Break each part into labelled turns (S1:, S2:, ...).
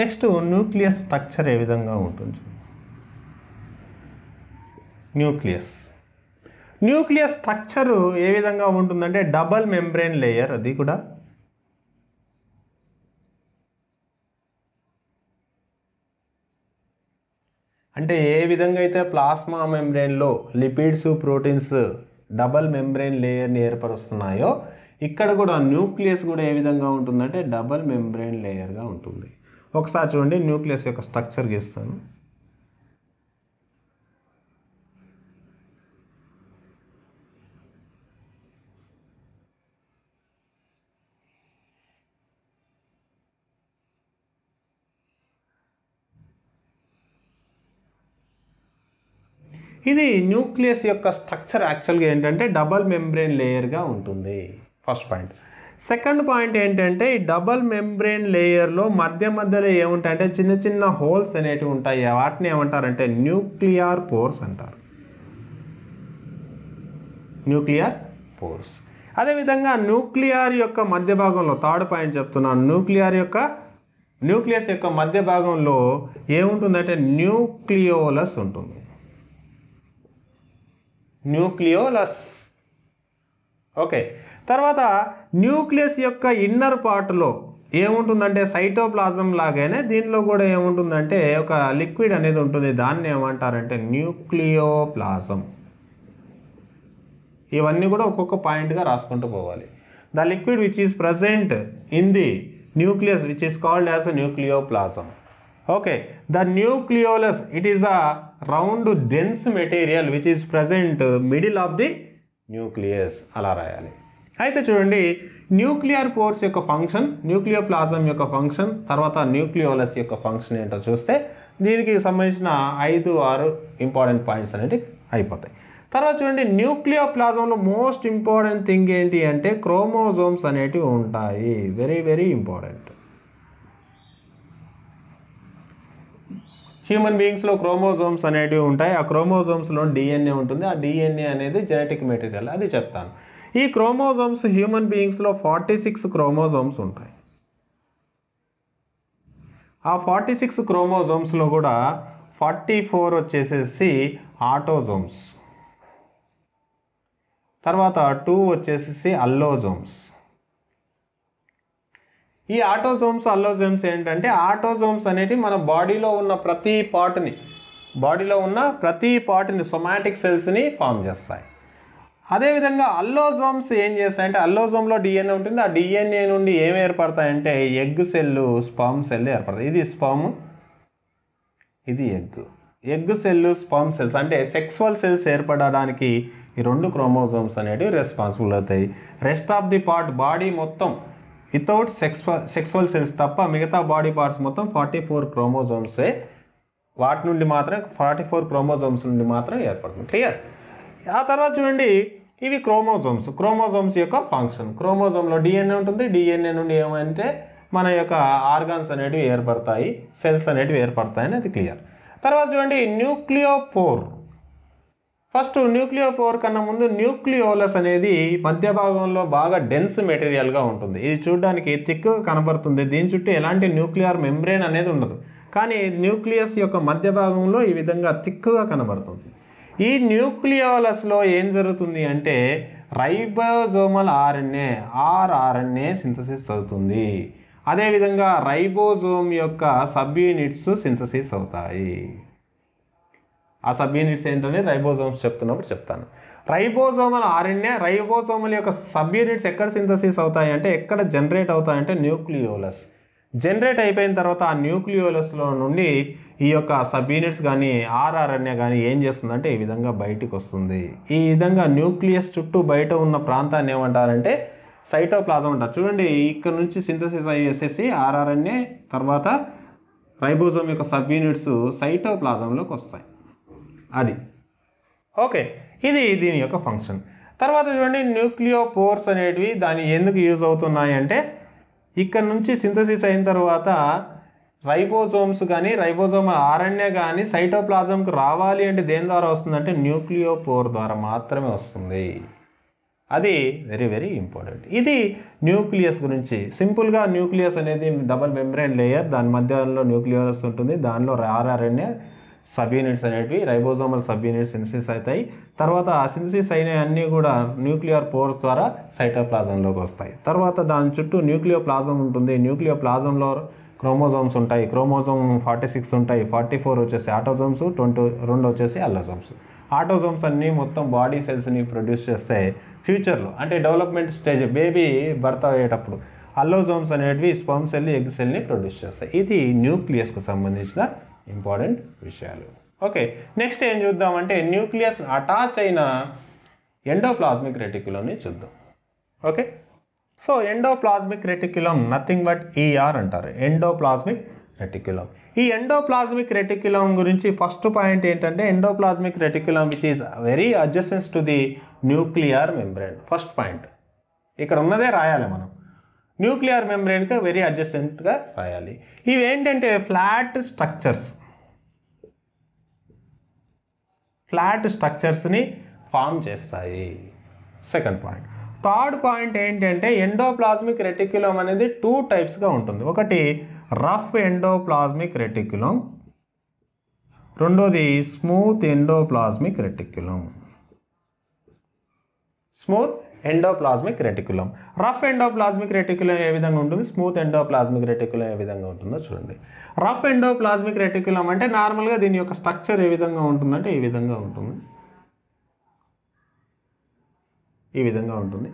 S1: next nucleus structure ఏ విధంగా ఉంటుంది nucleus nucleus structure ఏ విధంగా ఉంటుందంటే డబల్ మెంబ్రెయిన్ లేయర్ అది కూడా అంటే ఏ విధంగా అయితే ప్లాస్మా మెంబ్రెయిన్లో లిపిడ్స్ ప్రోటీన్స్ డబల్ మెంబ్రెయిన్ లేయర్ని ఏర్పరుస్తున్నాయో ఇక్కడ కూడా న్యూక్లియస్ కూడా ఏ విధంగా ఉంటుందంటే డబల్ మెంబ్రెయిన్ లేయర్గా ఉంటుంది ఒకసారి చూడండి న్యూక్లియస్ యొక్క స్ట్రక్చర్ గీస్తాను ఇది న్యూక్లియస్ యొక్క స్ట్రక్చర్ యాక్చువల్గా ఏంటంటే డబల్ మెంబ్రెయిన్ లేయర్గా ఉంటుంది ఫస్ట్ పాయింట్ సెకండ్ పాయింట్ ఏంటంటే ఈ డబల్ మెంబ్రెయిన్ లేయర్లో మధ్య మధ్యలో ఏముంటాయంటే చిన్న చిన్న హోల్స్ అనేటివి ఉంటాయి వాటిని ఏమంటారంటే న్యూక్లియర్ పోర్స్ అంటారు న్యూక్లియర్ పోర్స్ అదేవిధంగా న్యూక్లియర్ యొక్క మధ్య భాగంలో థర్డ్ పాయింట్ చెప్తున్నాను న్యూక్లియర్ యొక్క న్యూక్లియస్ యొక్క మధ్య భాగంలో ఏముంటుందంటే న్యూక్లియోలస్ ఉంటుంది న్యూక్లియోలస్ ఓకే తర్వాత న్యూక్లియస్ యొక్క ఇన్నర్ పార్ట్లో ఏముంటుందంటే సైటోప్లాజం లాగానే దీంట్లో కూడా ఏముంటుందంటే ఒక లిక్విడ్ అనేది ఉంటుంది దాన్ని ఏమంటారంటే న్యూక్లియోప్లాజం ఇవన్నీ కూడా ఒక్కొక్క పాయింట్గా రాసుకుంటూ పోవాలి the liquid which is present in the nucleus which is called as nucleoplasm okay the nucleolus it is a round dense material which is present middle of the nucleus అలా రాయాలి అయితే చూడండి న్యూక్లియర్ పోర్స్ యొక్క function plasm యొక్క function తర్వాత nucleolus యొక్క function ఏంటో చూస్తే దీనికి సంబంధించిన ఐదు ఆరు ఇంపార్టెంట్ పాయింట్స్ అనేటివి అయిపోతాయి తర్వాత చూడండి ప్లాజంలో మోస్ట్ ఇంపార్టెంట్ థింగ్ ఏంటి అంటే క్రోమోజోమ్స్ అనేటివి ఉంటాయి వెరీ వెరీ ఇంపార్టెంట్ హ్యూమన్ బీయింగ్స్లో క్రోమోజోమ్స్ అనేటివి ఉంటాయి ఆ క్రోమోజోమ్స్లో డిఎన్ఏ ఉంటుంది ఆ డిఎన్ఏ అనేది జెనెటిక్ మెటీరియల్ అది చెప్తాను ఈ క్రోమోజోమ్స్ హ్యూమన్ బీయింగ్స్లో ఫార్టీ సిక్స్ క్రోమోజోమ్స్ ఉంటాయి ఆ ఫార్టీ సిక్స్ క్రోమోజోమ్స్లో కూడా ఫార్టీ ఫోర్ వచ్చేసేసి ఆటోజోమ్స్ తర్వాత టూ వచ్చేసేసి అల్లోజోమ్స్ ఈ ఆటోజోమ్స్ అల్లోజోమ్స్ ఏంటంటే ఆటోజోమ్స్ అనేవి మన బాడీలో ఉన్న ప్రతి పార్ట్ని బాడీలో ఉన్న ప్రతి పార్ట్ని సొమాటిక్ సెల్స్ని ఫామ్ చేస్తాయి అదేవిధంగా అల్లోజోమ్స్ ఏం చేస్తాయంటే అల్లోజోమ్లో డిఎన్ఏ ఉంటుంది ఆ డిఎన్ఏ నుండి ఏమి ఏర్పడతాయంటే ఎగ్ సెల్లు స్పామ్ సెల్ ఏర్పడతాయి ఇది స్పామ్ ఇది egg egg cell sperm cells అంటే సెక్స్వల్ సెల్స్ ఏర్పడడానికి ఈ రెండు క్రోమోజోమ్స్ అనేవి రెస్పాన్సిబుల్ అవుతాయి rest of the part body మొత్తం వితౌట్ సెక్స్ సెక్స్వల్ సెల్స్ తప్ప మిగతా బాడీ పార్ట్స్ మొత్తం ఫార్టీ ఫోర్ క్రోమోజోమ్సే వాటి నుండి మాత్రం ఫార్టీ ఫోర్ క్రోమోజోమ్స్ నుండి మాత్రం ఏర్పడుతుంది క్లియర్ ఆ తర్వాత చూడండి ఇవి క్రోమోజోమ్స్ క్రోమోజోమ్స్ యొక్క ఫంక్షన్ క్రోమోజోమ్లో డిఎన్ఏ ఉంటుంది డిఎన్ఏ నుండి ఏమంటే మన యొక్క ఆర్గాన్స్ అనేటివి ఏర్పడతాయి సెల్స్ అనేటివి ఏర్పడతాయి అనేది క్లియర్ తర్వాత చూడండి న్యూక్లియోఫోర్ ఫస్ట్ న్యూక్లియోఫోర్ కన్నా ముందు న్యూక్లియోలస్ అనేది మధ్య భాగంలో బాగా డెన్స్ మెటీరియల్గా ఉంటుంది ఇది చూడడానికి థిక్గా కనబడుతుంది దీని చుట్టూ ఎలాంటి న్యూక్లియర్ మెంబ్రెయిన్ అనేది ఉండదు కానీ న్యూక్లియస్ యొక్క మధ్య భాగంలో ఈ విధంగా థిక్గా కనబడుతుంది ఈ న్యూక్లియోలస్లో ఏం జరుగుతుంది అంటే రైబోజోమల్ ఆర్ఎన్ఏ ఆర్ఆర్ఎన్ఏ సింథసిస్ అవుతుంది అదేవిధంగా రైబోజోమ్ యొక్క సబ్ యూనిట్స్ సింథసిస్ అవుతాయి ఆ సబ్ యూనిట్స్ ఏంటని రైబోజోమ్స్ చెప్తున్నప్పుడు చెప్తాను రైబోజోమల్ ఆర్ఎన్ఏ రైబోజోమల్ యొక్క సబ్ యూనిట్స్ ఎక్కడ సింథసిస్ అవుతాయి అంటే ఎక్కడ జనరేట్ అవుతాయంటే న్యూక్లియోలస్ జనరేట్ అయిపోయిన తర్వాత ఆ న్యూక్లియోలస్లో నుండి ఈ యొక్క సబ్ యూనిట్స్ కానీ ఆర్ఆర్ఎన్ఏ కానీ ఏం చేస్తుందంటే ఈ విధంగా బయటికి వస్తుంది ఈ విధంగా న్యూక్లియస్ చుట్టూ బయట ఉన్న ప్రాంతాన్ని ఏమంటారంటే సైటోప్లాజం అంటారు చూడండి ఇక్కడ నుంచి సింథసిస్ అయ్యేసేసి ఆర్ఆర్ఎన్ఏ తర్వాత రైబోజోమ్ యొక్క సబ్ యూనిట్స్ సైటోప్లాజంలోకి వస్తాయి అది ఓకే ఇది దీని యొక్క ఫంక్షన్ తర్వాత చూడండి న్యూక్లియో పోర్స్ అనేటివి దాని ఎందుకు యూజ్ అవుతున్నాయి అంటే ఇక్కడ నుంచి సింథసిస్ అయిన తర్వాత రైబోజోమ్స్ కానీ రైబోజోమ్ ఆరణ్య కానీ సైటోప్లాజంకు రావాలి అంటే దేని ద్వారా వస్తుందంటే న్యూక్లియోపోర్ ద్వారా మాత్రమే వస్తుంది అది వెరీ వెరీ ఇంపార్టెంట్ ఇది న్యూక్లియస్ గురించి సింపుల్గా న్యూక్లియస్ అనేది డబల్ మెంబ్రెయిన్ లేయర్ దాని మధ్యలో న్యూక్లియస్ ఉంటుంది దానిలో ఆర్ఆర్ఎన్ఏ సబ్ యూనిట్స్ అనేటివి రైబోజోమల్ సబ్ యూనిట్స్ సిన్సిస్ అవుతాయి తర్వాత ఆ సిన్సిస్ అన్నీ కూడా న్యూక్లియర్ పోర్స్ ద్వారా సైటోప్లాజంలోకి వస్తాయి తర్వాత దాని చుట్టూ న్యూక్లియో ప్లాజం ఉంటుంది న్యూక్లియో ప్లాజంలో క్రోమోజోమ్స్ ఉంటాయి క్రోమోజోమ్ ఫార్టీ సిక్స్ ఉంటాయి ఫార్టీ ఫోర్ వచ్చేసి ఆటోజోమ్స్ ట్వంటీ రెండు వచ్చేసి అల్లోజోమ్స్ ఆటోజోమ్స్ అన్నీ మొత్తం బాడీ సెల్స్ని ప్రొడ్యూస్ చేస్తే ఫ్యూచర్లో అంటే డెవలప్మెంట్ స్టేజ్ బేబీ భర్త అయ్యేటప్పుడు అల్లోజోమ్స్ అనేటివి స్పమ్ సెల్ ఎగ్ సెల్ని ప్రొడ్యూస్ చేస్తాయి ఇది న్యూక్లియస్కి సంబంధించిన ఇంపార్టెంట్ విషయాలు ఓకే నెక్స్ట్ ఏం చూద్దామంటే న్యూక్లియస్ అటాచ్ అయిన ఎండోప్లాస్మిక్ రెటిక్యులంని చూద్దాం okay so endoplasmic reticulum nothing but ER e అంటారు ఎండోప్లాస్మిక్ రెటిక్యులం ఈ ఎండోప్లాస్మిక్ రెటిక్యులం గురించి ఫస్ట్ పాయింట్ ఏంటంటే endoplasmic reticulum which is very adjacent to the nuclear membrane first point ఇక్కడ ఉన్నదే రాయాలి మనం న్యూక్లియర్ మెంబ్రెయిన్కి వెరీ అడ్జస్టెంట్గా రాయాలి ఇవి ఏంటంటే ఫ్లాట్ స్ట్రక్చర్స్ ఫ్లాట్ స్ట్రక్చర్స్ని ఫామ్ చేస్తాయి సెకండ్ పాయింట్ థర్డ్ పాయింట్ ఏంటంటే ఎండోప్లాజ్మిక్ రెటిక్యులం అనేది టూ టైప్స్గా ఉంటుంది ఒకటి రఫ్ ఎండోప్లాజ్మిక్ రెటిక్యులం రెండోది smooth endoplasmic reticulum smooth endoplasmic reticulum rough endoplasmic reticulum ఏ విధంగా ఉంటుంది స్మూత్ ఎండోప్లాస్మిక్ రెటికులం ఏ విధంగా ఉంటుందో చూడండి రఫ్ ఎండోప్లాస్మిక్ రెటికులం అంటే నార్మల్గా దీని యొక్క స్ట్రక్చర్ ఏ విధంగా ఉంటుందంటే ఈ విధంగా ఉంటుంది ఈ విధంగా ఉంటుంది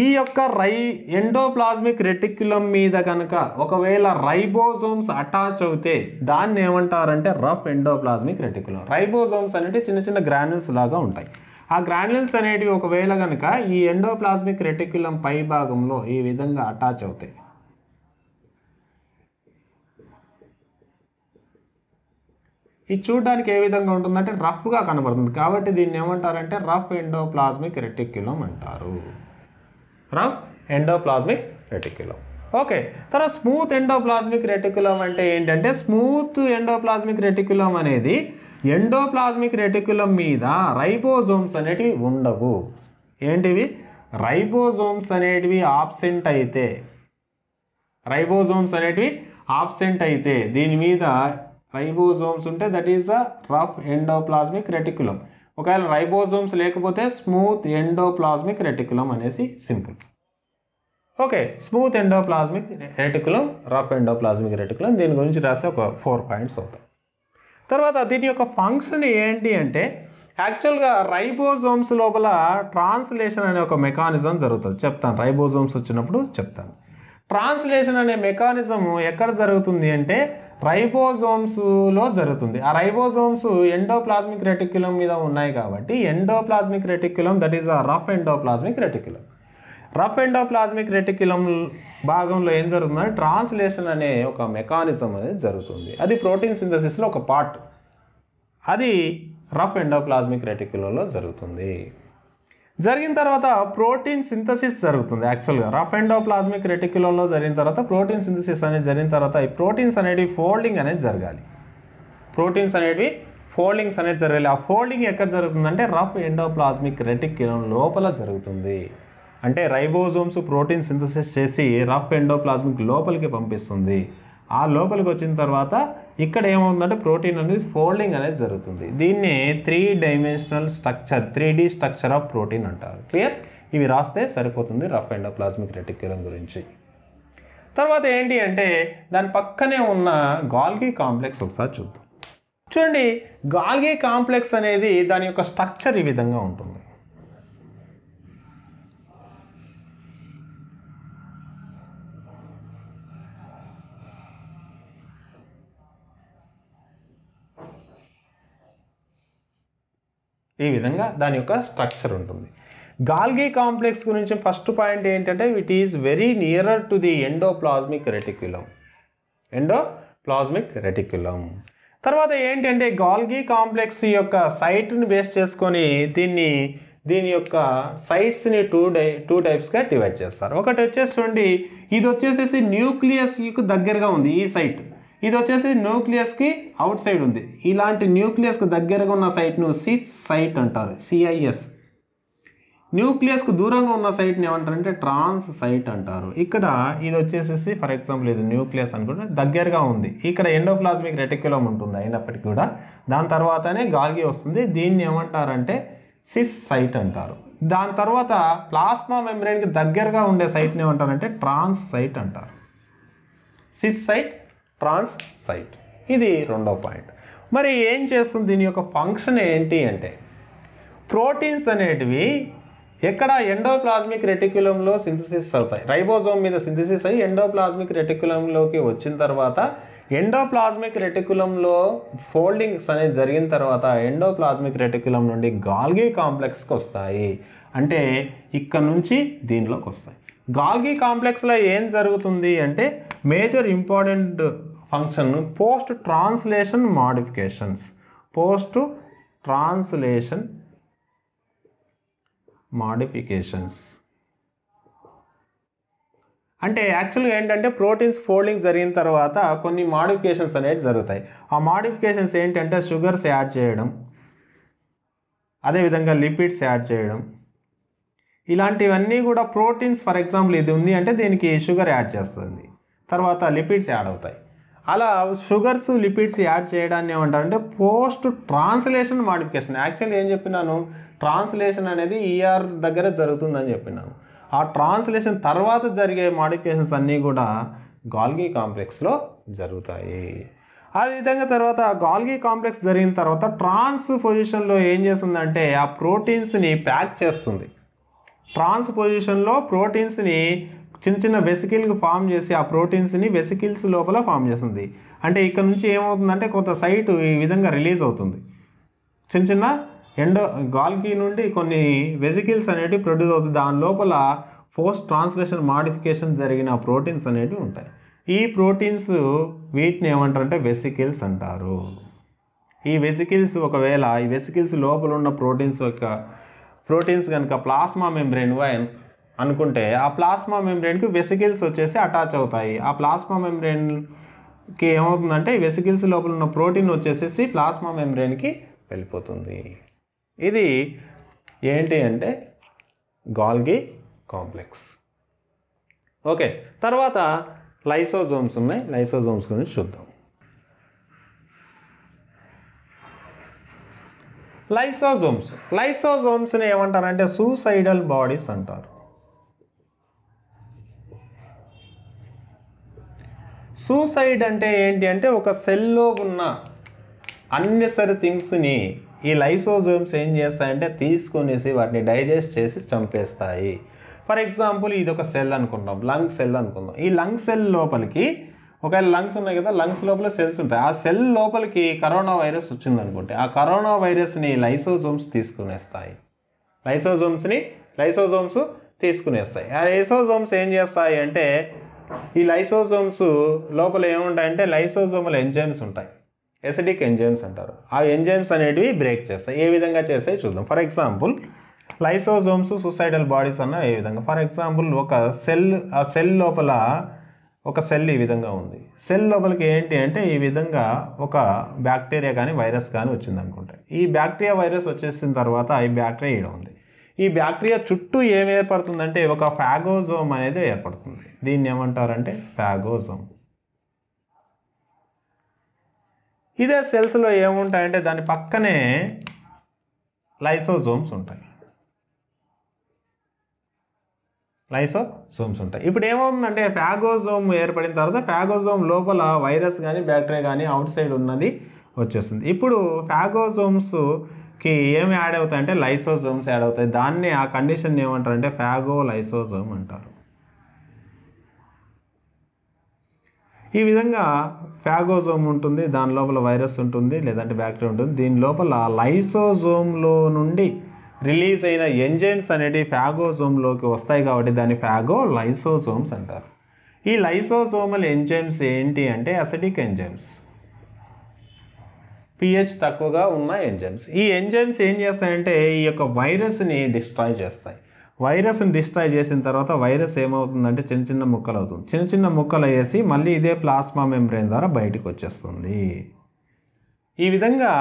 S1: ఈ యొక్క రై ఎండోప్లాస్మిక్ రెటిక్యులం మీద కనుక ఒకవేళ రైబోజోమ్స్ అటాచ్ అవుతే దాన్ని ఏమంటారంటే రఫ్ ఎండోప్లాస్మిక్ రెటిక్యులం రైబోజోమ్స్ అనేవి చిన్న చిన్న గ్రాన్యూల్స్ లాగా ఉంటాయి ఆ గ్రాన్యుల్స్ అనేటివి ఒకవేళ కనుక ఈ ఎండోప్లాస్మిక్ రెటిక్యులం పై భాగంలో ఈ విధంగా అటాచ్ అవుతాయి ఇది చూడడానికి ఏ విధంగా ఉంటుందంటే రఫ్గా కనబడుతుంది కాబట్టి దీన్ని ఏమంటారంటే రఫ్ ఎండోప్లాస్మిక్ రెటిక్యులం అంటారు రఫ్ ఎండోప్లాస్మిక్ రెటిక్యులం ఓకే తర్వాత స్మూత్ ఎండోప్లాస్మిక్ రెటిక్యులం అంటే ఏంటంటే స్మూత్ ఎండోప్లాస్మిక్ రెటిక్యులం అనేది ఎండోప్లాజ్మిక్ రెటికులం మీద రైబోజోమ్స్ అనేటివి ఉండవు ఏంటివి రైబోజోమ్స్ అనేటివి ఆబ్సెంట్ అయితే రైబోజోమ్స్ అనేటివి ఆబ్సెంట్ అయితే దీని మీద రైబోజోమ్స్ ఉంటే that is the rough endoplasmic reticulum ఒకవేళ రైబోజోమ్స్ లేకపోతే స్మూత్ ఎండోప్లాజ్మిక్ రెటికులం అనేసి simple okay smooth endoplasmic reticulum rough endoplasmic reticulum దీని గురించి రాస్తే ఒక ఫోర్ పాయింట్స్ అవుతాయి తర్వాత దీని యొక్క ఫంక్షన్ ఏంటి అంటే యాక్చువల్గా రైబోజోమ్స్ లోపల ట్రాన్స్లేషన్ అనే ఒక మెకానిజం జరుగుతుంది చెప్తాను రైబోజోమ్స్ వచ్చినప్పుడు చెప్తాను ట్రాన్స్లేషన్ అనే మెకానిజం ఎక్కడ జరుగుతుంది అంటే రైబోజోమ్స్లో జరుగుతుంది ఆ రైబోజోమ్స్ ఎండోప్లాస్మిక్ రెటిక్యులం మీద ఉన్నాయి కాబట్టి endoplasmic reticulum that is a rough endoplasmic reticulum rough endoplasmic reticulum భాగంలో ఏం జరుగుతుందంటే ట్రాన్స్లేషన్ అనే ఒక మెకానిజం అనేది జరుగుతుంది అది ప్రోటీన్ సింథసిస్లో ఒక పార్ట్ అది రఫ్ ఎండోప్లాస్మిక్ రెటిక్యులంలో జరుగుతుంది జరిగిన తర్వాత ప్రోటీన్ సింథసిస్ జరుగుతుంది యాక్చువల్గా రఫ్ ఎండోప్లాస్మిక్ రెటిక్యులంలో జరిగిన తర్వాత ప్రోటీన్ సింథసిస్ అనేది జరిగిన తర్వాత ఈ ప్రోటీన్స్ అనేవి ఫోల్డింగ్ అనేది జరగాలి ప్రోటీన్స్ అనేవి ఫోల్డింగ్స్ అనేది జరగాలి ఆ ఫోల్డింగ్ ఎక్కడ జరుగుతుందంటే రఫ్ ఎండోప్లాస్మిక్ రెటిక్యులం లోపల జరుగుతుంది అంటే రైబోజోమ్స్ ప్రోటీన్ సింథసిస్ చేసి రఫ్ ఎండోప్లాస్మిక్ లోపలికి పంపిస్తుంది ఆ లోపలికి వచ్చిన తర్వాత ఇక్కడ ఏమవుతుందంటే ప్రోటీన్ అనేది ఫోల్డింగ్ అనేది జరుగుతుంది దీన్ని three dimensional structure three D structure of protein అంటారు క్లియర్ ఇవి రాస్తే సరిపోతుంది రఫ్ ఎండోప్లాస్మిక్ రెటిక్యులం గురించి తర్వాత ఏంటి అంటే దాని పక్కనే ఉన్న గాల్గీ కాంప్లెక్స్ ఒకసారి చూద్దాం చూడండి గాల్గీ కాంప్లెక్స్ అనేది దాని యొక్క స్ట్రక్చర్ ఈ విధంగా ఉంటుంది ఈ విధంగా దాని యొక్క స్ట్రక్చర్ ఉంటుంది గాల్గీ కాంప్లెక్స్ గురించి ఫస్ట్ పాయింట్ ఏంటంటే it is very nearer to the endoplasmic reticulum endoplasmic reticulum తర్వాత ఏంటంటే గాల్గీ కాంప్లెక్స్ యొక్క సైట్ని బేస్ చేసుకొని దీన్ని దీని యొక్క సైట్స్ని టూ డై టూ టైప్స్గా డివైడ్ చేస్తారు ఒకటి వచ్చేసి చూడండి ఇది వచ్చేసేసి న్యూక్లియస్కి దగ్గరగా ఉంది ఈ సైట్ ఇది వచ్చేసి న్యూక్లియస్కి అవుట్ సైడ్ ఉంది ఇలాంటి న్యూక్లియస్కు దగ్గరగా ఉన్న సైట్ను సిస్ సైట్ అంటారు సిఐఎస్ న్యూక్లియస్కు దూరంగా ఉన్న సైట్ని ఏమంటారంటే ట్రాన్స్ సైట్ అంటారు ఇక్కడ ఇది వచ్చేసేసి ఫర్ ఎగ్జాంపుల్ ఇది న్యూక్లియస్ అనుకుంటే దగ్గరగా ఉంది ఇక్కడ ఎండోప్లాస్మిక్ రెటిక్యులం ఉంటుంది అయినప్పటికీ కూడా దాని తర్వాతనే గాల్గి వస్తుంది దీన్ని ఏమంటారంటే సిస్ సైట్ అంటారు దాని తర్వాత ప్లాస్మా మెంబ్రెయిన్కి దగ్గరగా ఉండే సైట్ని ఏమంటారంటే ట్రాన్స్ సైట్ అంటారు సిస్ సైట్ ట్రాన్స్ సైట్ ఇది రెండో పాయింట్ మరి ఏం చేస్తుంది దీని యొక్క ఫంక్షన్ ఏంటి అంటే ప్రోటీన్స్ అనేటివి ఎక్కడ ఎండోప్లాజ్మిక్ రెటిక్యులంలో సింథసిస్ అవుతాయి రైబోజోమ్ మీద సింథసిస్ అయ్యి ఎండోప్లాజ్మిక్ రెటిక్యులంలోకి వచ్చిన తర్వాత ఎండోప్లాజ్మిక్ రెటిక్యులంలో ఫోల్డింగ్స్ అనేది జరిగిన తర్వాత ఎండోప్లాజ్మిక్ రెటిక్యులం నుండి గాల్గీ కాంప్లెక్స్కి వస్తాయి అంటే ఇక్కడ నుంచి దీనిలోకి వస్తాయి గాల్గీ కాంప్లెక్స్లో ఏం జరుగుతుంది అంటే major important function post translation modifications post translation modifications అంటే యాక్చువల్గా ఏంటంటే ప్రోటీన్స్ ఫోల్డింగ్ జరిగిన తర్వాత కొన్ని మాడిఫికేషన్స్ అనేవి జరుగుతాయి ఆ మాడిఫికేషన్స్ ఏంటంటే షుగర్స్ యాడ్ చేయడం అదేవిధంగా లిపిడ్స్ యాడ్ చేయడం ఇలాంటివన్నీ కూడా ప్రోటీన్స్ ఫర్ ఎగ్జాంపుల్ ఇది ఉంది అంటే దీనికి షుగర్ యాడ్ చేస్తుంది తర్వాత లిపిడ్స్ యాడ్ అవుతాయి అలా షుగర్స్ లిపిడ్స్ యాడ్ చేయడాన్ని ఏమంటారంటే పోస్ట్ ట్రాన్స్లేషన్ మాడిఫికేషన్ యాక్చువల్లీ ఏం చెప్పినాను ట్రాన్స్లేషన్ అనేది ఈఆర్ e దగ్గర జరుగుతుందని చెప్పినాను ఆ ట్రాన్స్లేషన్ తర్వాత జరిగే మాడిఫికేషన్స్ అన్నీ కూడా గాల్గీ కాంప్లెక్స్లో జరుగుతాయి అదేవిధంగా తర్వాత గాల్గీ కాంప్లెక్స్ జరిగిన తర్వాత ట్రాన్స్ పొజిషన్లో ఏం చేస్తుందంటే ఆ ప్రోటీన్స్ని ప్యాక్ చేస్తుంది ట్రాన్స్పోజిషన్లో ప్రోటీన్స్ని చిన్న చిన్న వెసికిల్కి ఫామ్ చేసి ఆ ప్రోటీన్స్ని వెసికిల్స్ లోపల ఫామ్ చేస్తుంది అంటే ఇక్కడ నుంచి ఏమవుతుందంటే కొంత సైట్ ఈ విధంగా రిలీజ్ అవుతుంది చిన్న చిన్న ఎండో గాల్కి నుండి కొన్ని వెసికిల్స్ అనేటివి ప్రొడ్యూస్ అవుతుంది దాని లోపల పోస్ట్ ట్రాన్స్లేషన్ మాడిఫికేషన్ జరిగిన ప్రోటీన్స్ అనేవి ఉంటాయి ఈ ప్రోటీన్స్ వీటిని ఏమంటారంటే వెసికిల్స్ అంటారు ఈ వెసికిల్స్ ఒకవేళ ఈ వెసికిల్స్ లోపల ఉన్న ప్రోటీన్స్ యొక్క ప్రోటీన్స్ కనుక ప్లాస్మా మెంబ్రెయిన్ వైన్ అనుకుంటే ఆ ప్లాస్మా మెంబ్రెయిన్కి వెసికిల్స్ వచ్చేసి అటాచ్ అవుతాయి ఆ ప్లాస్మా మెంబ్రెయిన్కి ఏమవుతుందంటే వెసికిల్స్ లోపల ఉన్న ప్రోటీన్ వచ్చేసేసి ప్లాస్మా మెంబ్రెయిన్కి వెళ్ళిపోతుంది ఇది ఏంటి అంటే గాల్గి కాంప్లెక్స్ ఓకే తర్వాత లైసోజోమ్స్ ఉన్నాయి లైసోజోమ్స్ గురించి చూద్దాం లైసోజోమ్స్ లైసోజోమ్స్ని ఏమంటారంటే సూసైడల్ బాడీస్ అంటారు సూసైడ్ అంటే ఏంటి అంటే ఒక సెల్లో ఉన్న అన్ని సరి థింగ్స్ని ఈ లైసోజోమ్స్ ఏం చేస్తాయంటే తీసుకునేసి వాటిని డైజెస్ట్ చేసి చంపేస్తాయి ఫర్ ఎగ్జాంపుల్ ఇది ఒక సెల్ అనుకుందాం లంగ్ సెల్ అనుకుందాం ఈ లంగ్ సెల్ లోపలికి ఒకవేళ లంగ్స్ ఉన్నాయి కదా లంగ్స్ లోపల సెల్స్ ఉంటాయి ఆ సెల్ లోపలికి కరోనా వైరస్ వచ్చిందనుకుంటే ఆ కరోనా వైరస్ని లైసోజోమ్స్ తీసుకునేస్తాయి లైసోజోమ్స్ని లైసోజోమ్స్ తీసుకునేస్తాయి ఆ లైసోజోమ్స్ ఏం చేస్తాయి అంటే ఈ లైసోజోమ్స్ లోపల ఏముంటాయంటే లైసోజోమల్ ఎంజైమ్స్ ఉంటాయి ఎసిడిక్ ఎంజైమ్స్ అంటారు ఆ ఎంజైమ్స్ అనేటివి బ్రేక్ చేస్తాయి ఏ విధంగా చేస్తాయి చూద్దాం for example lysosomes suicidal bodies అన్న ఏ విధంగా ఫర్ ఎగ్జాంపుల్ ఒక సెల్ ఆ సెల్ లోపల ఒక సెల్ ఈ విధంగా ఉంది సెల్ లోపలికి ఏంటి అంటే ఈ విధంగా ఒక బ్యాక్టీరియా కానీ వైరస్ కానీ వచ్చింది అనుకుంటా ఈ బ్యాక్టీరియా వైరస్ వచ్చేసిన తర్వాత ఈ బ్యాక్టీరియా ఈడ ఉంది ఈ బ్యాక్టీరియా చుట్టూ ఏం ఏర్పడుతుందంటే ఒక ఫ్యాగోజోమ్ అనేది ఏర్పడుతుంది దీన్ని ఏమంటారంటే ఫ్యాగోజోమ్ ఇదే సెల్స్లో ఏముంటాయంటే దాని పక్కనే లైసోజోమ్స్ ఉంటాయి లైసోసోమ్స్ ఉంటాయి ఇప్పుడు ఏమవుతుందంటే ప్యాగోజోమ్ ఏర్పడిన తర్వాత ప్యాగోజోమ్ లోపల వైరస్ కానీ బ్యాక్టీరియా కానీ అవుట్ సైడ్ ఉన్నది వచ్చేస్తుంది ఇప్పుడు ఫ్యాగోజోమ్స్కి ఏమి యాడ్ అవుతాయంటే లైసోజోమ్స్ యాడ్ అవుతాయి దాన్ని ఆ కండిషన్ ఏమంటారు అంటే ఫ్యాగో లైసోజోమ్ అంటారు ఈ విధంగా ఫ్యాగోజోమ్ ఉంటుంది దాని లోపల వైరస్ ఉంటుంది లేదంటే బ్యాక్టీరియా ఉంటుంది దీని లోపల లైసోజోమ్లో నుండి రిలీజ్ అయిన ఎంజైమ్స్ అనేవి ఫ్యాగోజోమ్లోకి వస్తాయి కాబట్టి దాన్ని ఫ్యాగో లైసోజోమ్స్ అంటారు ఈ లైసోజోమల్ ఎంజైమ్స్ ఏంటి అంటే అసిడిక్ ఎంజైమ్స్ పిహెచ్ తక్కువగా ఉన్న ఎంజైమ్స్ ఈ ఎంజైమ్స్ ఏం చేస్తాయంటే ఈ యొక్క వైరస్ని డిస్ట్రాయ్ చేస్తాయి వైరస్ని డిస్ట్రాయ్ చేసిన తర్వాత వైరస్ ఏమవుతుందంటే చిన్న చిన్న ముక్కలు అవుతుంది చిన్న చిన్న ముక్కలు వేసి మళ్ళీ ఇదే ప్లాస్మా మెంబ్రెయిన్ ద్వారా బయటకు వచ్చేస్తుంది ఈ విధంగా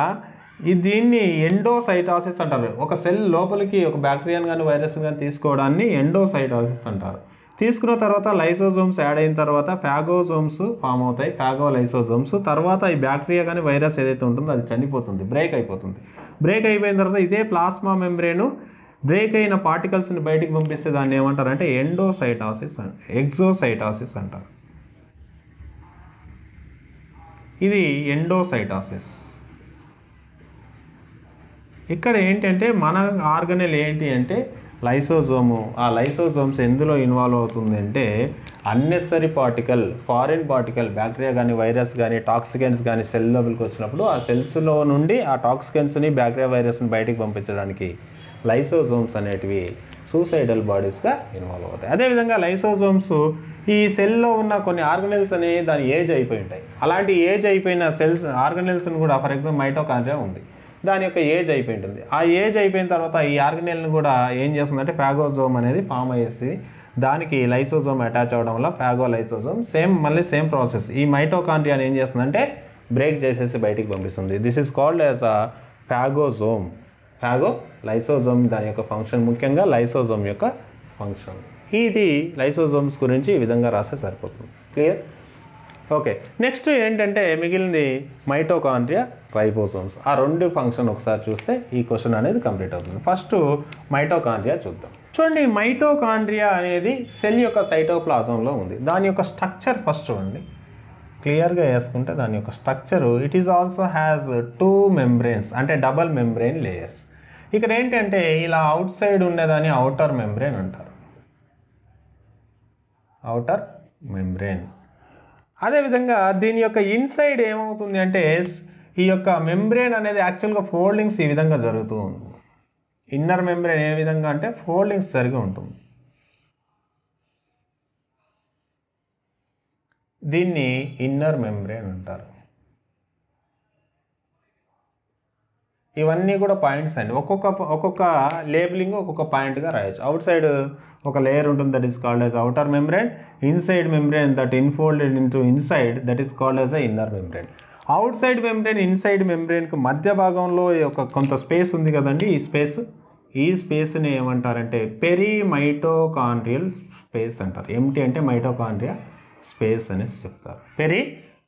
S1: దీన్ని ఎండోసైటాసిస్ అంటారు ఒక సెల్ లోపలికి ఒక బ్యాక్టీరియాని కానీ వైరస్ కానీ తీసుకోవడాన్ని ఎండోసైటాసిస్ అంటారు తీసుకున్న తర్వాత లైసోజోమ్స్ యాడ్ అయిన తర్వాత ఫ్యాగోజోమ్స్ ఫామ్ అవుతాయి ఫ్యాగో లైసోజోమ్స్ తర్వాత ఈ బ్యాక్టీరియా కానీ వైరస్ ఏదైతే ఉంటుందో అది చనిపోతుంది బ్రేక్ అయిపోతుంది బ్రేక్ అయిపోయిన తర్వాత ఇదే ప్లాస్మా మెంబ్రేను బ్రేక్ అయిన పార్టికల్స్ని బయటికి పంపిస్తే దాన్ని ఏమంటారు అంటే ఎండోసైటాసిస్ ఎగ్జోసైటాసిస్ అంటారు ఇది ఎండోసైటాసిస్ ఇక్కడ ఏంటంటే మన ఆర్గనల్ ఏంటి అంటే లైసోజోము ఆ లైసోజోమ్స్ ఎందులో ఇన్వాల్వ్ అవుతుంది అంటే unnecessary particle foreign particle bacteria కానీ వైరస్ కానీ టాక్సికెన్స్ కానీ సెల్ లోపలికి వచ్చినప్పుడు ఆ సెల్స్లో నుండి ఆ టాక్సికెన్స్ని బ్యాక్టీరియా వైరస్ని బయటకు పంపించడానికి లైసోజోమ్స్ అనేటివి సూసైడల్ బాడీస్గా ఇన్వాల్వ్ అవుతాయి అదేవిధంగా లైసోజోమ్స్ ఈ సెల్లో ఉన్న కొన్ని ఆర్గనైల్స్ అనేవి దాని ఏజ్ అయిపోయి ఉంటాయి అలాంటి ఏజ్ అయిపోయిన సెల్స్ ఆర్గనైల్స్ని కూడా ఫర్ ఎగ్జాంపుల్ మైటోకాండ్రియా ఉంది దాని యొక్క ఏజ్ అయిపోయి ఉంటుంది ఆ ఏజ్ అయిపోయిన తర్వాత ఈ ఆర్గనెల్ని కూడా ఏం చేస్తుందంటే ప్యాగోజోమ్ అనేది ఫామ్ అయ్యేసి దానికి లైసోజోమ్ అటాచ్ అవడం వల్ల ఫ్యాగో లైసోజోమ్ సేమ్ మళ్ళీ సేమ్ ప్రాసెస్ ఈ అని ఏం చేస్తుందంటే బ్రేక్ చేసేసి బయటికి పంపిస్తుంది this is called as a phagosome phagolysosome దాని యొక్క ఫంక్షన్ ముఖ్యంగా లైసోజోమ్ యొక్క ఫంక్షన్ ఇది లైసోజోమ్స్ గురించి ఈ విధంగా రాస్తే సరిపోతుంది క్లియర్ ఓకే నెక్స్ట్ ఏంటంటే మిగిలింది మైటోకాండ్రియా రైబోజోమ్స్ ఆ రెండు ఫంక్షన్ ఒకసారి చూస్తే ఈ క్వశ్చన్ అనేది కంప్లీట్ అవుతుంది ఫస్ట్ మైటోకాండ్రియా చూద్దాం చూడండి మైటోకాండ్రియా అనేది సెల్ యొక్క సైటోప్లాజంలో ఉంది దాని యొక్క స్ట్రక్చర్ ఫస్ట్ చూడండి క్లియర్గా వేసుకుంటే దాని యొక్క structure it is also has two membranes అంటే డబల్ మెంబ్రెయిన్ లేయర్స్ ఇక్కడ ఏంటంటే ఇలా అవుట్ సైడ్ ఉండేదాన్ని అవుటర్ మెంబ్రెయిన్ అంటారు అవుటర్ మెంబ్రెయిన్ అదేవిధంగా దీని యొక్క ఇన్సైడ్ ఏమవుతుంది అంటే ఈ యొక్క మెంబ్రేన్ అనేది యాక్చువల్గా ఫోల్డింగ్స్ ఈ విధంగా జరుగుతూ ఉంది ఇన్నర్ మెంబ్రేన్ ఏ విధంగా అంటే ఫోల్డింగ్స్ జరిగి ఉంటుంది దీన్ని ఇన్నర్ మెంబ్రేన్ అంటారు ఇవన్నీ కూడా పాయింట్స్ అండి ఒక్కొక్క ఒక్కొక్క లేబులింగ్ ఒక్కొక్క పాయింట్గా రాయొచ్చు అవుట్ సైడ్ ఒక లేయర్ ఉంటుంది that is called as outer membrane inside membrane that infolded into inside that is called as a inner membrane outside membrane inside మెమ్రేన్కి మధ్య భాగంలో ఒక కొంత స్పేస్ ఉంది కదండి ఈ స్పేస్ ఈ స్పేస్ని ఏమంటారంటే పెరీ మైటోకాండ్రియల్ స్పేస్ అంటారు ఏమిటి అంటే మైటోకాండ్రియా స్పేస్ అనేసి చెప్తారు పెరీ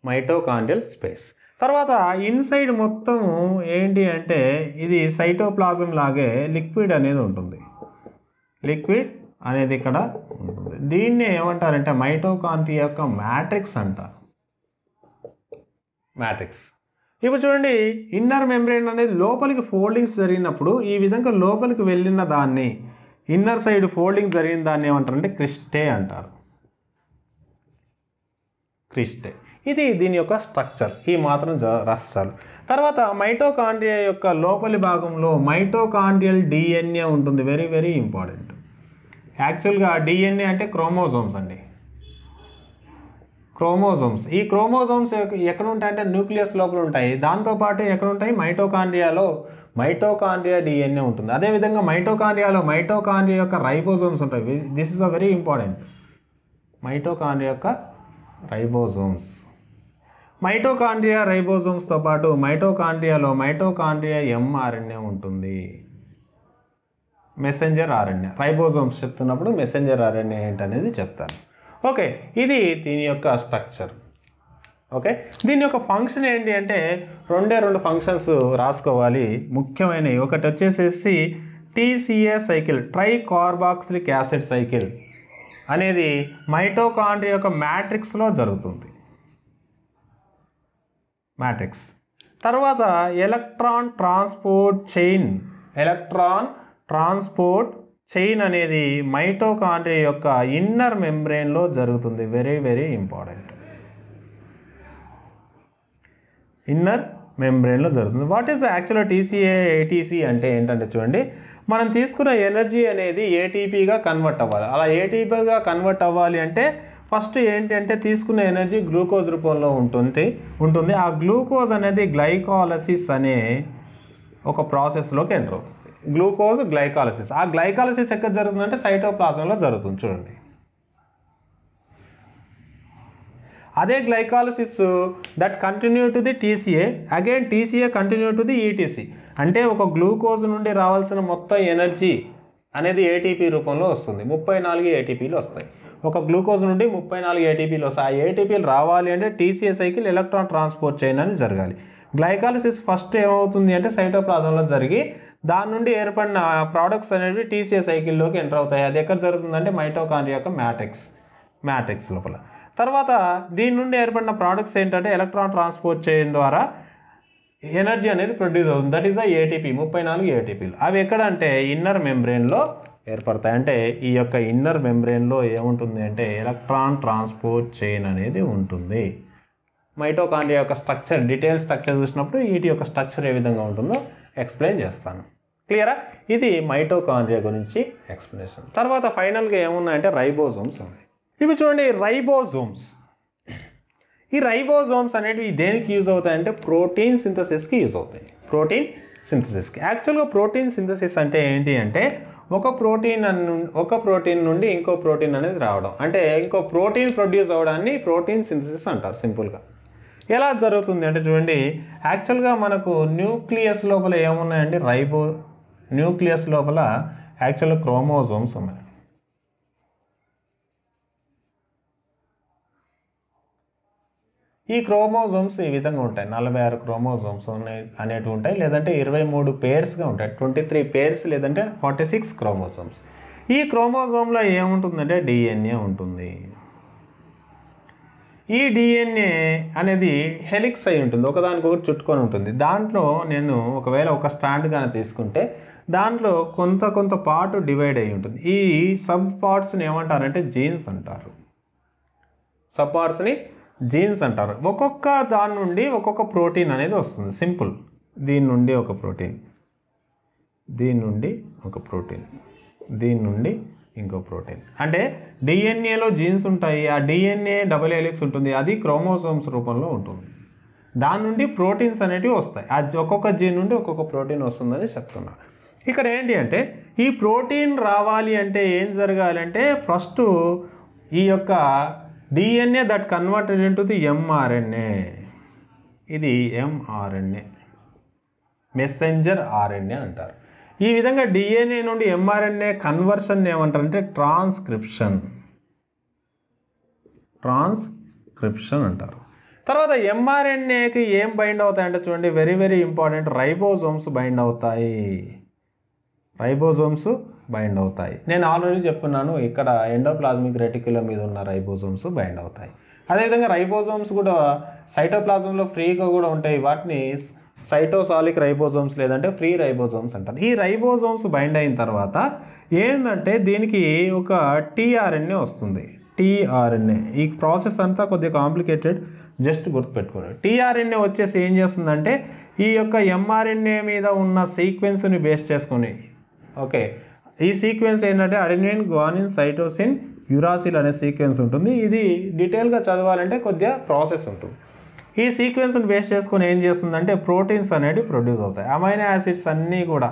S1: మైటోకాండ్రియల్ స్పేస్ తర్వాత ఇన్సైడ్ మొత్తం ఏంటి అంటే ఇది సైటోప్లాజం లాగే లిక్విడ్ అనేది ఉంటుంది లిక్విడ్ అనేది ఇక్కడ ఉంటుంది దీన్నే ఏమంటారంటే మైటోకాంట్రియా యొక్క మ్యాట్రిక్స్ అంటారు మ్యాట్రిక్స్ ఇప్పుడు చూడండి ఇన్నర్ మెంబ్రేన్ అనేది లోపలికి ఫోల్డింగ్స్ జరిగినప్పుడు ఈ విధంగా లోపలికి వెళ్ళిన దాన్ని ఇన్నర్ సైడ్ ఫోల్డింగ్ జరిగిన దాన్ని ఏమంటారంటే క్రిస్టే అంటారు క్రిస్టే ఇది దీని యొక్క స్ట్రక్చర్ ఈ మాత్రం రాస్తారు తర్వాత మైటోకాండ్రియా యొక్క లోపలి భాగంలో మైటోకాండ్రియల్ డిఎన్ఏ ఉంటుంది వెరీ వెరీ ఇంపార్టెంట్ యాక్చువల్గా డిఎన్ఏ అంటే క్రోమోజోమ్స్ అండి క్రోమోజోమ్స్ ఈ క్రోమోజోమ్స్ ఎక్కడ అంటే న్యూక్లియస్ లోపల ఉంటాయి దాంతోపాటు ఎక్కడ ఉంటాయి మైటోకాండ్రియాలో మైటోకాండ్రియా డిఎన్ఏ ఉంటుంది అదేవిధంగా మైటోకాండ్రియాలో మైటోకాండ్రియా యొక్క రైబోజోమ్స్ ఉంటాయి this is a very important mitochondria యొక్క రైబోజోమ్స్ మైటోకాండ్రియా రైబోజోమ్స్తో పాటు మైటోకాండ్రియాలో మైటోకాండ్రియా ఎంఆర్ఎన్ఏ ఉంటుంది మెసెంజర్ ఆర్ఎన్ఏ రైబోజోమ్స్ చెప్తున్నప్పుడు మెసెంజర్ ఆర్ఎన్ఏ ఏంటనేది చెప్తాను ఓకే ఇది దీని యొక్క స్ట్రక్చర్ ఓకే దీని యొక్క ఫంక్షన్ ఏంటి అంటే రెండే రెండు ఫంక్షన్స్ రాసుకోవాలి ముఖ్యమైనవి ఒకటి వచ్చేసేసి TCA cycle tricarboxylic acid cycle అనేది మైటోకాండ్రియా యొక్క మ్యాట్రిక్స్లో జరుగుతుంది మ్యాట్రిక్స్ తర్వాత electron transport chain electron transport chain అనేది మైటోకాండ్రియా యొక్క ఇన్నర్ మెంబ్రెయిన్లో జరుగుతుంది వెరీ వెరీ ఇంపార్టెంట్ ఇన్నర్ మెంబ్రెయిన్లో జరుగుతుంది what is actual TCA ATC అంటే ఏంటంటే చూడండి మనం తీసుకున్న ఎనర్జీ అనేది ఏటీపీగా కన్వర్ట్ అవ్వాలి అలా ఏటీపీగా కన్వర్ట్ అవ్వాలి అంటే ఫస్ట్ ఏంటంటే తీసుకున్న ఎనర్జీ గ్లూకోజ్ రూపంలో ఉంటుంది ఉంటుంది ఆ గ్లూకోజ్ అనేది గ్లైకాలసిస్ అనే ఒక ప్రాసెస్లోకి ఎంటర్ అవుతుంది గ్లూకోజ్ గ్లైకాలసిస్ ఆ గ్లైకాలసిస్ ఎక్కడ జరుగుతుందంటే సైటోప్లాజంలో జరుగుతుంది చూడండి అదే glycolysis that continue to the TCA again TCA continue to the ETC అంటే ఒక గ్లూకోజ్ నుండి రావాల్సిన మొత్తం ఎనర్జీ అనేది ఏటీపీ రూపంలో వస్తుంది ముప్పై నాలుగు ఏటీపీలు వస్తాయి ఒక గ్లూకోజ్ నుండి ముప్పై నాలుగు ఏటీపీలు వస్తాయి ఆ ఏటీపీలు రావాలి అంటే TCA cycle electron transport chain అని జరగాలి గ్లైకాలసిస్ ఫస్ట్ ఏమవుతుంది అంటే సైటోప్లాజంలో జరిగి దాని నుండి ఏర్పడిన ప్రోడక్ట్స్ అనేవి టీసీఏ సైకిల్లోకి ఎంటర్ అవుతాయి అది ఎక్కడ జరుగుతుందంటే మైటోకాన్ యొక్క మ్యాట్రిక్స్ మ్యాట్రిక్స్ లోపల తర్వాత దీని నుండి ఏర్పడిన ప్రోడక్ట్స్ ఏంటంటే ఎలక్ట్రాన్ ట్రాన్స్పోర్ట్ చేయడం ద్వారా ఎనర్జీ అనేది ప్రొడ్యూస్ అవుతుంది దట్ ఈస్ ద ఏటీపీ ముప్పై నాలుగు ఏటీపీలు అవి ఎక్కడంటే ఇన్నర్ మెంబ్రెయిన్లో ఏర్పడతాయి అంటే ఈ యొక్క ఇన్నర్ మెంబ్రెయిన్లో ఏముంటుంది అంటే ఎలక్ట్రాన్ ట్రాన్స్పోర్ట్ చైన్ అనేది ఉంటుంది మైటోకాండ్రియా యొక్క స్ట్రక్చర్ డీటెయిల్ స్ట్రక్చర్ చూసినప్పుడు వీటి యొక్క స్ట్రక్చర్ ఏ విధంగా ఉంటుందో ఎక్స్ప్లెయిన్ చేస్తాను క్లియరా ఇది మైటోకాండ్రియా గురించి ఎక్స్ప్లెనేషన్ తర్వాత ఫైనల్గా ఏమున్నాయంటే రైబోజోమ్స్ ఉన్నాయి ఇవి చూడండి రైబోజోమ్స్ ఈ రైబోజోమ్స్ అనేటివి దేనికి యూజ్ అవుతాయంటే ప్రోటీన్ సింథసిస్కి యూజ్ అవుతాయి ప్రోటీన్ సింథసిస్కి యాక్చువల్గా ప్రోటీన్ సింథసిస్ అంటే ఏంటి అంటే ఒక ప్రోటీన్ ఒక ప్రోటీన్ నుండి ఇంకో ప్రోటీన్ అనేది రావడం అంటే ఇంకో ప్రోటీన్ ప్రొడ్యూస్ అవడాన్ని ప్రోటీన్ సింథసిస్ అంటారు సింపుల్గా ఎలా జరుగుతుంది అంటే చూడండి యాక్చువల్గా మనకు న్యూక్లియస్ లోపల ఏమున్నాయండి రైబో న్యూక్లియస్ లోపల యాక్చువల్ క్రోమోజోమ్స్ ఉన్నాయి ఈ క్రోమోజోమ్స్ ఈ విధంగా ఉంటాయి నలభై ఆరు క్రోమోజోమ్స్ అనేటివి ఉంటాయి లేదంటే ఇరవై మూడు పేర్స్గా ఉంటాయి ట్వంటీ త్రీ పేర్స్ లేదంటే ఫార్టీ సిక్స్ క్రోమోజోమ్స్ ఈ క్రోమోజోమ్లో ఏముంటుందంటే డిఎన్ఏ ఉంటుంది ఈ డిఎన్ఏ అనేది హెలిక్స్ అయి ఉంటుంది ఒకదానికొకటి చుట్టుకొని ఉంటుంది దాంట్లో నేను ఒకవేళ ఒక స్టాండ్ కానీ తీసుకుంటే దాంట్లో కొంత కొంత పార్ట్ డివైడ్ అయి ఉంటుంది ఈ సబ్ పార్ట్స్ని ఏమంటారంటే జీన్స్ అంటారు సబ్ పార్ట్స్ని జీన్స్ అంటారు ఒక్కొక్క దాని నుండి ఒక్కొక్క ప్రోటీన్ అనేది వస్తుంది సింపుల్ దీని నుండి ఒక ప్రోటీన్ దీని నుండి ఒక ప్రోటీన్ దీని నుండి ఇంకో ప్రోటీన్ అంటే డిఎన్ఏలో జీన్స్ ఉంటాయి ఆ డిఎన్ఏ డబుల్ ఎలిక్స్ ఉంటుంది అది క్రోమోసోమ్స్ రూపంలో ఉంటుంది దాని నుండి ప్రోటీన్స్ అనేటివి వస్తాయి ఆ ఒక్కొక్క జీన్ నుండి ఒక్కొక్క ప్రోటీన్ వస్తుందని చెప్తున్నారు ఇక్కడ ఏంటి అంటే ఈ ప్రోటీన్ రావాలి అంటే ఏం జరగాలంటే ఫస్ట్ ఈ యొక్క DNA that converted into the mRNA ఇది ఎంఆర్ఎన్ఏ మెసెంజర్ ఆర్ఎన్ఏ అంటారు ఈ విధంగా డిఎన్ఏ నుండి ఎంఆర్ఎన్ఏ కన్వర్షన్ ఏమంటారంటే ట్రాన్స్క్రిప్షన్ ట్రాన్స్క్రిప్షన్ అంటారు తర్వాత ఎంఆర్ఎన్ఏకి ఏం బైండ్ అవుతాయంటే చూడండి very very important ribosomes bind అవుతాయి రైబోజోమ్స్ బైండ్ అవుతాయి నేను ఆల్రెడీ చెప్తున్నాను ఇక్కడ ఎండోప్లాజ్మిక్ రెటిక్యుల మీద ఉన్న రైబోజోమ్స్ బైండ్ అవుతాయి అదేవిధంగా రైబోజోమ్స్ కూడా సైటోప్లాజంలో ఫ్రీగా కూడా ఉంటాయి వాటిని సైటోసాలిక్ రైబోజోమ్స్ లేదంటే ఫ్రీ రైబోజోమ్స్ అంటారు ఈ రైబోజోమ్స్ బైండ్ అయిన తర్వాత ఏంటంటే దీనికి ఒక టీఆర్ఎన్ఏ వస్తుంది టీఆర్ఎన్ఏ ఈ ప్రాసెస్ అంతా కొద్దిగా కాంప్లికేటెడ్ జస్ట్ గుర్తుపెట్టుకోండి టీఆర్ఎన్ఏ వచ్చేసి ఏం చేస్తుందంటే ఈ యొక్క ఎంఆర్ఎన్ఏ మీద ఉన్న సీక్వెన్స్ని బేస్ చేసుకొని ఓకే ఈ సీక్వెన్స్ ఏంటంటే అడినిన్ గ్వానిన్ సైటోసిన్ యురాసిల్ అనే సీక్వెన్స్ ఉంటుంది ఇది డీటెయిల్గా చదవాలంటే కొద్దిగా ప్రాసెస్ ఉంటుంది ఈ సీక్వెన్స్ని బేస్ చేసుకొని ఏం చేస్తుందంటే ప్రోటీన్స్ అనేవి ప్రొడ్యూస్ అవుతాయి అమైనో యాసిడ్స్ అన్నీ కూడా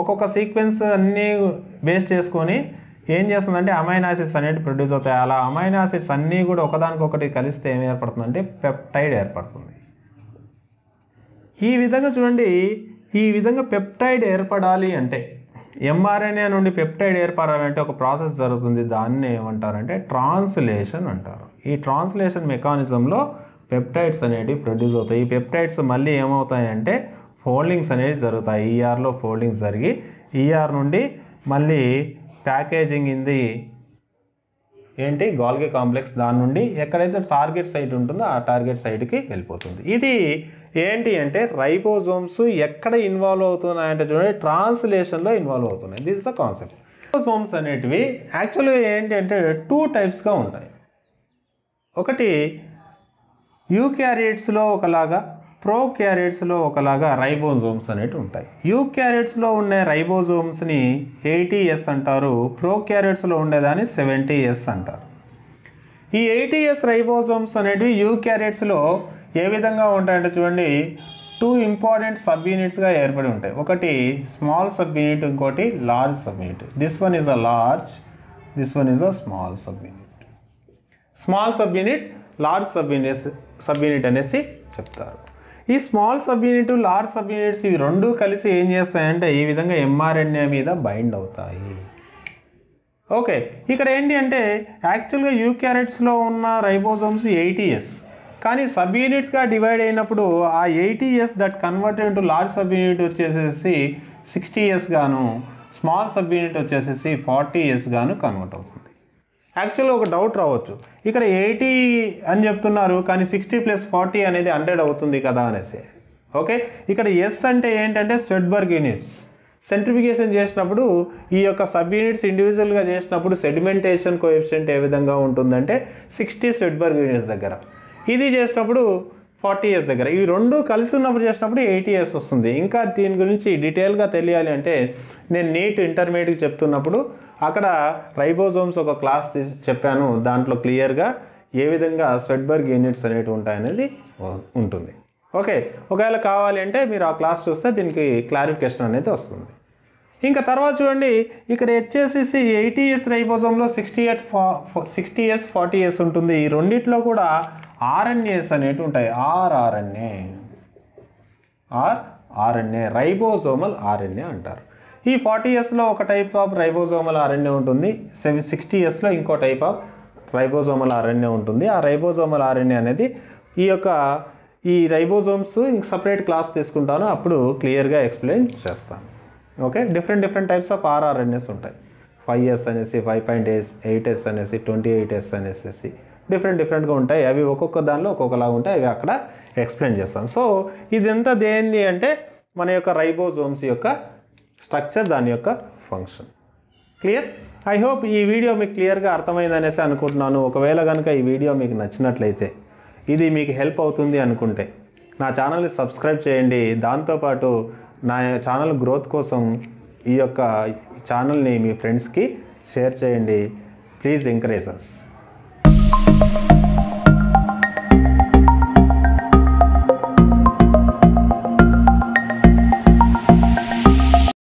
S1: ఒక్కొక్క సీక్వెన్స్ అన్నీ బేస్ చేసుకొని ఏం చేస్తుందంటే అమైనో యాసిడ్స్ అనేవి ప్రొడ్యూస్ అవుతాయి అలా అమైనో యాసిడ్స్ అన్నీ కూడా ఒకదానికొకటి కలిస్తే ఏం ఏర్పడుతుందంటే పెప్టైడ్ ఏర్పడుతుంది ఈ విధంగా చూడండి ఈ విధంగా పెప్టైడ్ ఏర్పడాలి అంటే ఎంఆర్ఎన్ఏ నుండి పెప్టైడ్ ఏర్పడాలంటే ఒక ప్రాసెస్ జరుగుతుంది దాన్ని ఏమంటారంటే ట్రాన్స్లేషన్ అంటారు ఈ ట్రాన్స్లేషన్ మెకానిజంలో పెప్టైడ్స్ అనేటివి ప్రొడ్యూస్ అవుతాయి ఈ పెప్టైడ్స్ మళ్ళీ ఏమవుతాయంటే ఫోల్డింగ్స్ అనేవి జరుగుతాయి ఈఆర్లో e ఫోల్డింగ్స్ జరిగి ఈఆర్ e నుండి మళ్ళీ ప్యాకేజింగ్ ఇంది ఏంటి గాల్గే కాంప్లెక్స్ దాని నుండి ఎక్కడైతే టార్గెట్ సైట్ ఉంటుందో ఆ టార్గెట్ సైట్కి వెళ్ళిపోతుంది ఇది ఏంటి అంటే రైబోజోమ్స్ ఎక్కడ ఇన్వాల్వ్ అవుతున్నాయంటే చూడండి ట్రాన్స్లేషన్లో ఇన్వాల్వ్ అవుతున్నాయి దిస్ ద కాన్సెప్ట్ రైబోజోమ్స్ అనేటివి యాక్చువల్గా ఏంటి అంటే టూ టైప్స్గా ఉంటాయి ఒకటి యూ క్యారియట్స్లో ఒకలాగా ప్రో క్యారెట్స్లో ఒకలాగా రైబోజోమ్స్ అనేవి ఉంటాయి యూ క్యారెట్స్లో ఉండే రైబోజోమ్స్ని ఎయిటీ ఎస్ అంటారు ప్రో క్యారెట్స్లో ఉండేదాన్ని సెవెంటీ ఎస్ అంటారు ఈ ఎయిటీఎస్ రైబోజోమ్స్ అనేటివి యూ క్యారెట్స్లో ఏ విధంగా ఉంటాయంటే చూడండి టూ ఇంపార్టెంట్ సబ్ యూనిట్స్గా ఏర్పడి ఉంటాయి ఒకటి స్మాల్ సబ్ యూనిట్ ఇంకోటి large subunit this one is a large this one is a small subunit small subunit large subunit subunit అనేసి చెప్తారు ఈ small subunit large subunits ఇవి రెండు కలిసి ఏం చేస్తాయంటే ఈ విధంగా ఎంఆర్ఎన్ఏ మీద బైండ్ అవుతాయి ఓకే ఇక్కడ ఏంటి అంటే యాక్చువల్గా యూక్యారెట్స్లో ఉన్న రైబోజోమ్స్ ఎయిటీఎస్ కానీ సబ్ యూనిట్స్గా డివైడ్ అయినప్పుడు ఆ eighty S that converted to large subunit వచ్చేసేసి సిక్స్టీ ఇయర్స్ గాను స్మాల్ సబ్ యూనిట్ వచ్చేసేసి ఫార్టీ ఇయర్స్ గాను కన్వర్ట్ అవుతుంది యాక్చువల్గా ఒక డౌట్ రావచ్చు ఇక్కడ ఎయిటీ అని చెప్తున్నారు కానీ సిక్స్టీ ప్లస్ ఫార్టీ అనేది హండ్రెడ్ అవుతుంది కదా అనేసి ఓకే ఇక్కడ ఎస్ అంటే ఏంటంటే స్వెడ్బర్గ్ యూనిట్స్ సెంట్రిఫికేషన్ చేసినప్పుడు ఈ యొక్క సబ్ యూనిట్స్ ఇండివిజువల్గా చేసినప్పుడు సెడిమెంటేషన్ కోఎఫిషియంట్ ఏ విధంగా ఉంటుందంటే సిక్స్టీ స్వెడ్బర్గ్ యూనిట్స్ దగ్గర ఇది చేసినప్పుడు ఫార్టీ ఇయర్స్ దగ్గర ఈ రెండు కలిసి ఉన్నప్పుడు చేసినప్పుడు ఎయిటీ ఇయర్స్ వస్తుంది ఇంకా దీని గురించి డీటెయిల్గా తెలియాలి అంటే నేను నీట్ ఇంటర్మీడియట్ చెప్తున్నప్పుడు అక్కడ రైబోజోమ్స్ ఒక క్లాస్ చెప్పాను దాంట్లో క్లియర్గా ఏ విధంగా స్వెడ్బర్గ్ యూనిట్స్ అనేవి ఉంటాయనేది ఉంటుంది ఓకే ఒకవేళ కావాలి అంటే మీరు ఆ క్లాస్ చూస్తే దీనికి క్లారిఫికేషన్ అనేది వస్తుంది ఇంకా తర్వాత చూడండి ఇక్కడ హెచ్ఎస్సిసి ఎయిటీ ఇయర్స్ రైబోజోమ్లో సిక్స్టీ ఎయిట్ ఫా సిక్స్టీ ఇయర్స్ ఫార్టీ ఇయర్స్ ఉంటుంది ఈ రెండిట్లో కూడా ఆర్ఎన్ఏస్ అనేవి ఉంటాయి rRNA R RNA ribosomal RNA అంటారు ఈ ఫార్టీ ఇయర్స్లో ఒక టైప్ ఆఫ్ రైబోజోమల్ ఆర్ఎన్ఏ ఉంటుంది సెవెన్ సిక్స్టీ ఇయర్స్లో ఇంకో టైప్ ఆఫ్ రైబోజోమల్ ఆర్ఎన్ఏ ఉంటుంది ఆ రైబోజోమల్ ఆర్ఎన్ఏ అనేది ఈ యొక్క ఈ రైబోజోమ్స్ ఇంక సపరేట్ క్లాస్ తీసుకుంటాను అప్పుడు క్లియర్గా ఎక్స్ప్లెయిన్ చేస్తాను okay different different types of rRNAs ఉంటాయి ఫైవ్ ఎస్ అనేసి five point eight eight S అనేసి ట్వంటీ ఎయిట్ ఎస్ అనేసి డిఫరెంట్ డిఫరెంట్గా ఉంటాయి అవి ఒక్కొక్క దానిలో ఒక్కొక్కలాగా ఉంటాయి అవి అక్కడ ఎక్స్ప్లెయిన్ చేస్తాను సో ఇదంతా దేని అంటే మన యొక్క రైబోజోమ్స్ యొక్క స్ట్రక్చర్ దాని యొక్క ఫంక్షన్ క్లియర్ ఐ హోప్ ఈ వీడియో మీకు క్లియర్గా అర్థమైందనేసి అనుకుంటున్నాను ఒకవేళ కనుక ఈ వీడియో మీకు నచ్చినట్లయితే ఇది మీకు హెల్ప్ అవుతుంది అనుకుంటే నా ఛానల్ని సబ్స్క్రైబ్ చేయండి దాంతోపాటు నా ఛానల్ గ్రోత్ కోసం ఈ యొక్క ఛానల్ని మీ ఫ్రెండ్స్కి షేర్ చేయండి ప్లీజ్ ఎంకరేజ్ అస్